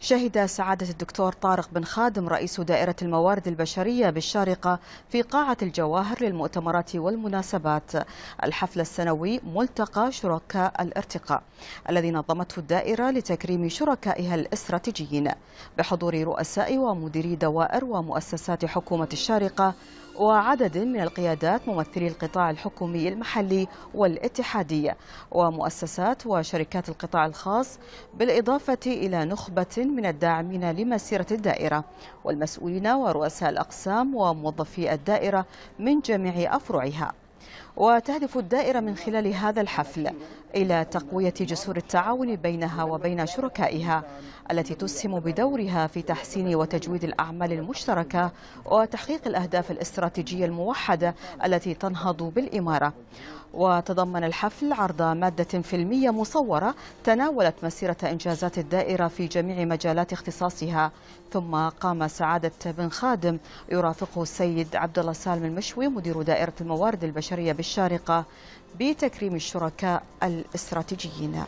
شهد سعادة الدكتور طارق بن خادم رئيس دائرة الموارد البشرية بالشارقة في قاعة الجواهر للمؤتمرات والمناسبات الحفل السنوي ملتقى شركاء الارتقاء الذي نظمته الدائرة لتكريم شركائها الاستراتيجيين بحضور رؤساء ومديري دوائر ومؤسسات حكومة الشارقة وعدد من القيادات ممثلي القطاع الحكومي المحلي والاتحادية ومؤسسات وشركات القطاع الخاص بالإضافة إلى نخبة من الداعمين لمسيرة الدائرة والمسؤولين ورؤساء الأقسام وموظفي الدائرة من جميع أفرعها وتهدف الدائرة من خلال هذا الحفل إلى تقوية جسور التعاون بينها وبين شركائها التي تسهم بدورها في تحسين وتجويد الأعمال المشتركة وتحقيق الأهداف الاستراتيجية الموحدة التي تنهض بالإمارة وتضمن الحفل عرض مادة فيلمية مصورة تناولت مسيرة إنجازات الدائرة في جميع مجالات اختصاصها ثم قام سعادة بن خادم يرافقه السيد عبد الله سالم المشوي مدير دائرة الموارد البشرية البشرية بالشارقة بتكريم الشركاء الاستراتيجيين